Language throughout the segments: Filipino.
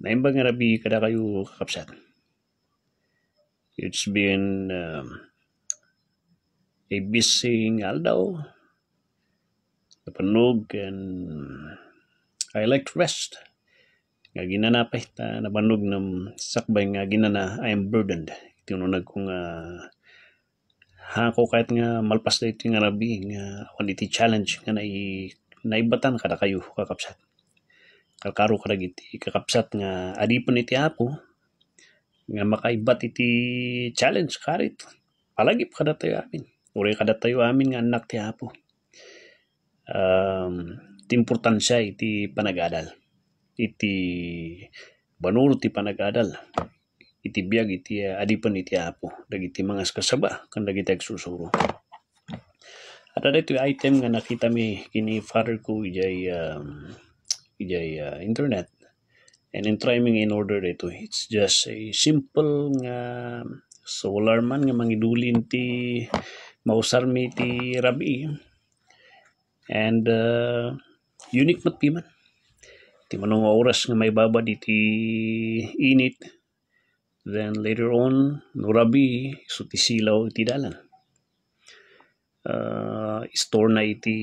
naimbang nga rabi kada kayo kakapsat. It's been um, a busy nga aldaw. Napanog and I like to rest. Nga ginanapay ta napanog ng sakbay nga ginana I am burdened. Tinunag ko nga ah, hako kahit nga malpas na ito nga rabi nga quality challenge nga naibatan kada kayo kakapsat kakaro karag iti kakapsat nga adipon iti Apo nga makaibat iti challenge karit palagip kada tayo amin uray kada tayo amin nga anak ti Apo um, iti importansya iti panagadal iti banuro ti panagadal iti biag iti uh, iti apo dagiti mangas kasaba kan iti agsusuro at ito item nga nakita mi kini father ko ijay um, the uh, internet and in timing in order ito, it's just a simple nga um, solar man nga mangidulin ti mausarmi ti rabi and uh, unique matpiman ti manong oras nga may baba di ti init then later on no rabi so ti silaw iti dalan uh, store na iti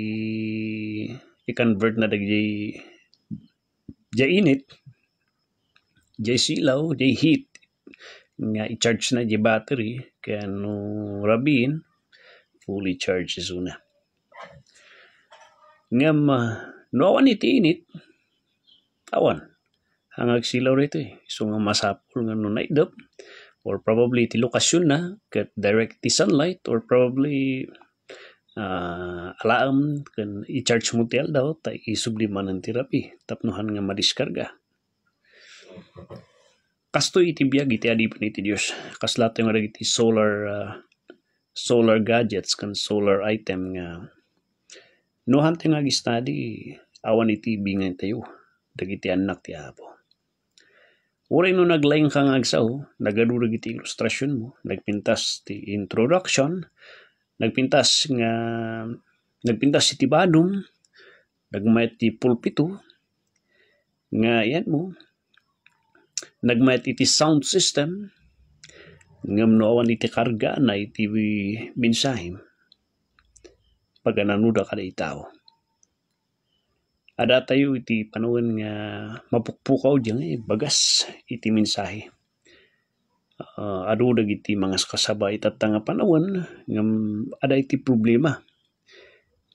i-convert na dagay Jay init, jay silaw, jay heat, nga i-charge na di battery, kaya no rabin, fully charge is una. Nga no awan iti init, awan, hangag silaw rito eh. So nga masapol nga no naidap, or probably ti lokasyon na, kat direct ti sunlight, or probably uh, alaam kan i-charge mo ti aldaw ta isublimanan ti rapi tapnohan nga madiskarga kasto iti biyag iti adipan iti Dios kaslato nga iti solar uh, solar gadgets kan solar item nga nohan ti nga study awan iti bingan tayo dagiti anak ti Apo Uray no naglaing kang agsaw, nagadurag iti ilustrasyon mo, nagpintas ti introduction, nagpintas nga nagpintas si Tibadong nagmayat ti pulpito nga yan mo nagmayat iti sound system nga mnoawan iti karga na iti minsahim pagananuda kada itao ada tayo iti panuwan nga mapukpukaw diyan eh, bagas iti mensahe uh, ah, arudag iti mga kasabay tatanga panawan nga ada iti problema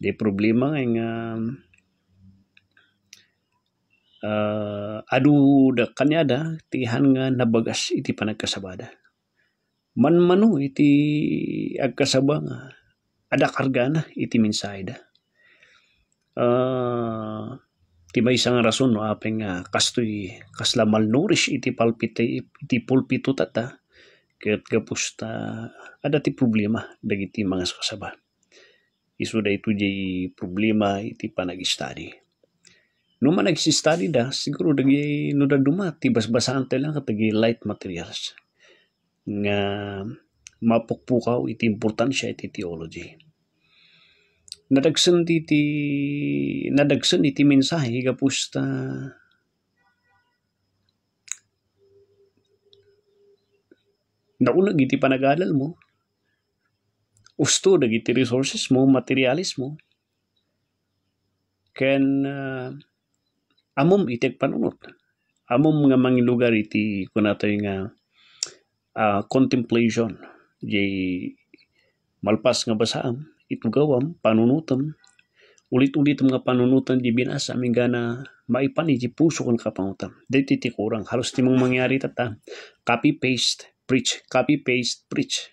di problema nga nga uh, adu da kanyada tihan nga nabagas iti panagkasabada manmano iti agkasaba nga ada kargana iti minsayda uh, ti may isang rason no apeng uh, kastoy kasla malnourish iti palpite iti pulpito tata ah. ket kapusta ah, ada ti problema dagiti mga sakasaba isu da ito jay problema iti panag-study no man nag da siguro dagiti no da duma ti basbasaan tayo lang katagi light materials nga mapukpukaw iti importansya iti theology nadagsan iti nadagsan iti mensahe kapusta naunag iti panagaral mo usto dagiti resources mo materialis mo ken uh, amom iti panunot amom nga lugar iti kunatoy nga uh, contemplation jay malpas nga basaam itugawam panunutam ulit-ulit nga panunutan di binasa mingana maipani di puso kan kapangutam dito ti kurang halos ti mong mangyari tata copy paste preach copy paste preach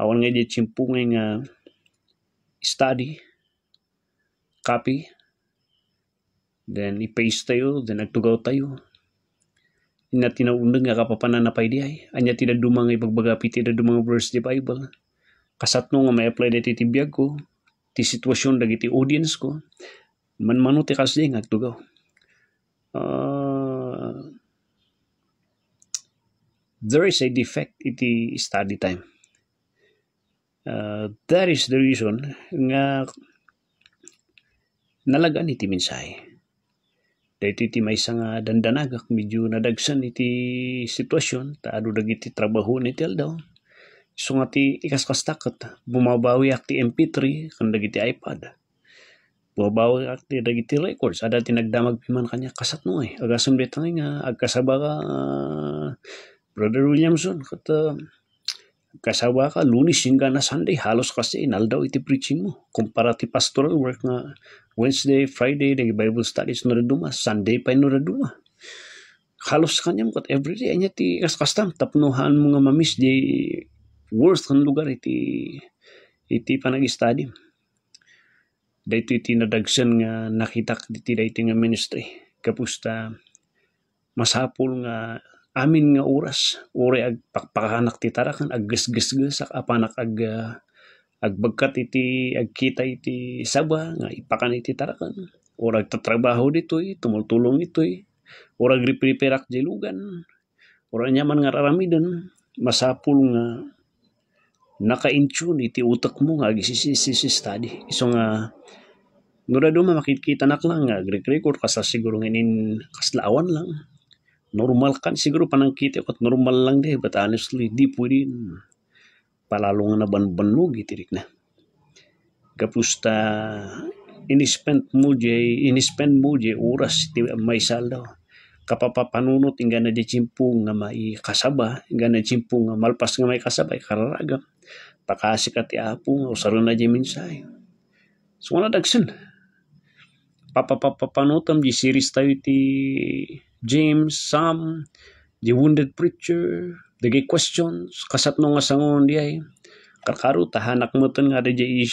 awan nga di chimpungay nga uh, study copy then i-paste tayo then nagtugaw tayo na tinaundang nga kapapanan na pay di ay anya tinadumang ibagbagapi tinadumang verse di Bible kasatno nga ma apply dati ti ko ti sitwasyon dagiti audience ko manmano ti kasdi nga tugaw uh, ah, there is a defect iti study time uh, that is the reason nga nalagan iti mensahe dahito iti may nga ah, dandanagak medyo nadagsan iti sitwasyon taado dagiti trabaho ni tel daw So nga ti ikas kastakot, bumabawi ak ti MP3, kan dagiti iPad. Bumabawi ak ti dagiti records, ada ti nagdamag piman kanya, kasat no eh. Agasam dito nga, agkasaba ka, uh, Brother Williamson, kat uh, ah, kasawa ka, lunis hingga na Sunday, halos kasi inal iti preaching mo. Kumpara ti pastoral work nga Wednesday, Friday, nag Bible studies no reduma, Sunday pa no raduma. Halos kanyam kat everyday, anya ti kaskastam, tapnuhan mo nga mamis, di worst ang lugar iti iti panag-study dahito iti nadagsan nga nakitak iti dahito nga ministry kapusta masapul nga amin nga oras uri ag pakpakanak ti tarakan ag gasgasgasak apanak ag agbagkat iti agkita iti saba nga ipakan iti tarakan ora tatrabaho ditoy tumultulong itoy ora agripreperak di lugan ora nyaman nga raramidon masapul nga naka-intune iti utak mo nga agisisi-study. So nga, Nura do makikita nak lang nga Greek record kasa siguro in kaslaawan lang. Normal kan siguro panangkita ko normal lang deh but honestly di pwede palalo nga nabanbanog itirik na. Kapusta inispend mo jay inispend mo jay oras ti may saldo kapapapanunot inga na di nga maikasaba inga na di nga malpas nga may kasaba ikararagam pakasik at iapo usaron na di mensahe so wala dagsan papapapanotam di series tayo ti James, Sam, the wounded preacher, the gay questions, kasat nung asangon di ay karkaro tahanak mo tan nga di jay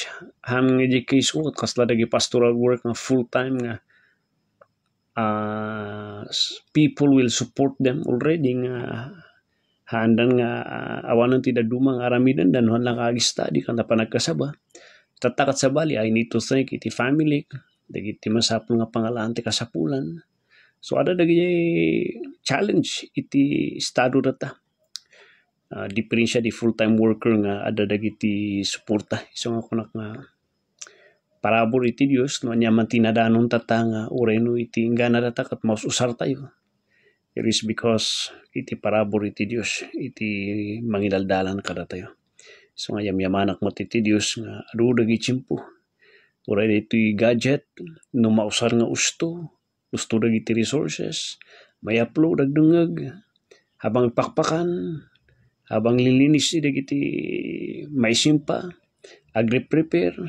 han nga jay case work kasla dagi pastoral work nga full time nga uh, people will support them already nga haandan nga uh, awanan ti daduma nga aramidan danuhan lang kagistadi kan panagkasaba tatakat sa bali ay need to thank iti family dagiti masapul nga pangalaan ti kasapulan so ada dagiti challenge iti estado data uh, ah, diferensya di full-time worker nga ada dagiti suporta iso nga kunak nga parabor iti Dios no nya tinadanon tata nga ureno iti ngana data kat maus usar tayo It is because iti parabor iti Dios iti mangidaldalan kada tayo. So nga yamanak mo ti Dios nga arudag itsimpo. Ura iti gadget no mausar nga usto, usto dag iti resources, may upload agdungag, habang pakpakan, habang lilinis idag iti may simpa, agri-prepare,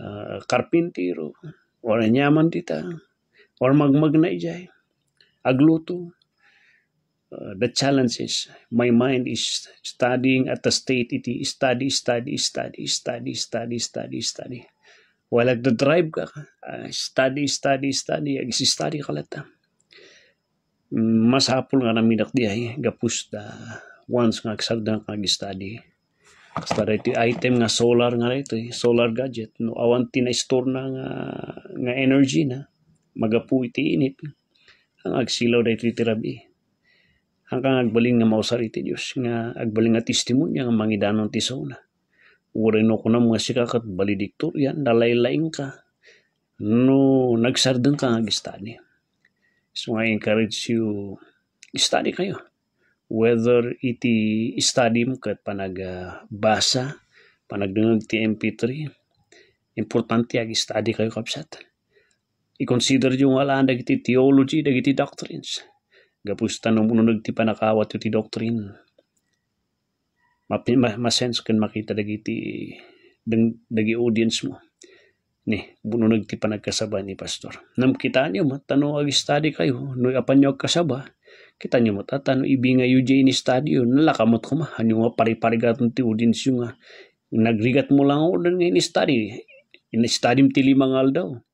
uh, ah, karpintero, or nyaman dita, or magmagna na ijay agluto. Uh, the challenge is my mind is studying at the state it is study, study, study, study, study, study, study. While the drive ka, uh, study, study, study, ag-study ka lata. Masapol nga namin akdiay, gapus da once nga agsagda nga ag-study. Basta ito item nga solar nga rito, solar gadget. No, awan tinay store na nga, nga energy na. Magapu iti init ang agsilaw day Ang kang agbaling nga mausari ti Dios nga agbaling nga testimonya nga mangidanon ti sauna ureno ko na mga sikakat balediktorya nalaylaing ka no nagsardan ka nga study so I encourage you study kayo whether iti study mo kat panagbasa uh, panagdungag ti MP3 importante ag study kayo kapsat I-consider yung alaan dagiti theology, dagiti doctrines. Gapusta nung ununag ti panakawat ti doctrine. Masense kan makita dagiti dagi audience mo. Ni, bununag ti panagkasaba ni pastor. Nam kita niyo mo, tanong ag-study kayo, no apan niyo kasaba, kita niyo mo tatano ibingay yu ni study yun, nalakamot ko ma, hanyo nga pari-parigatong ti audience yung nga, nagrigat mo lang ako doon ini study, ini study ti limang aldaw. daw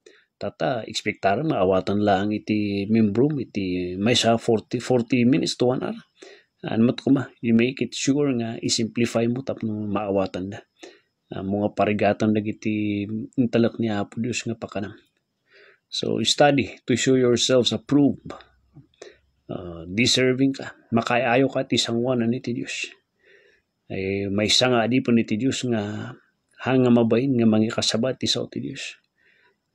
tata expectaran maawatan lang iti membrom iti may sa 40, 40 minutes to one hour. Anmat ko ma, you make it sure nga i-simplify mo tapno maawatan na. Uh, mga parigatan lang iti intalak ni Apo Diyos nga pakanang. So study to show yourselves approved. Uh, deserving ka. Makayayo ka ti sangwanan ni ti Diyos. Ay, eh, may sanga di po ni ti Diyos nga hanga mabayin nga mangikasabat ti sao ti Diyos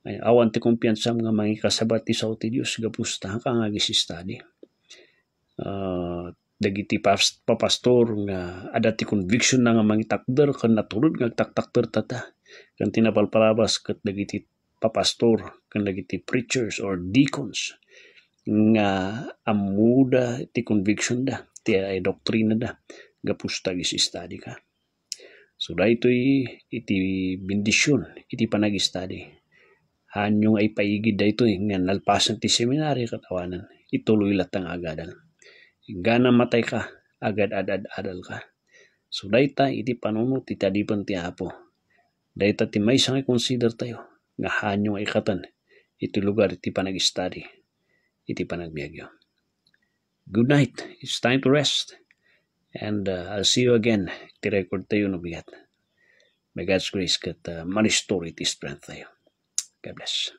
ay, awan ti kumpiyansa nga mga kasabat ti sao ti Diyos, gapusta ka nga gisistadi. Uh, dagiti papastor nga ada ti conviction na nga mga takder kan naturod nga taktakder tata kan tinapalpalabas kat dagiti papastor kan dagiti preachers or deacons nga amuda ti conviction da ti ay doktrina da gapusta gis-study ka so daytoy iti bendisyon iti panag-study hanyong ay paigid dayto eh, nga nalpasan ti seminary katawanan ituloy latang agadan gana matay ka agad adad adal ka so dayta iti panuno ti tadipan ti apo dayta ti may sangay consider tayo nga hanyong ikatan iti lugar iti panag-study iti panagbiagyo good night it's time to rest and uh, I'll see you again iti record tayo no bigat may God's grace kat uh, manistory iti strength tayo God bless.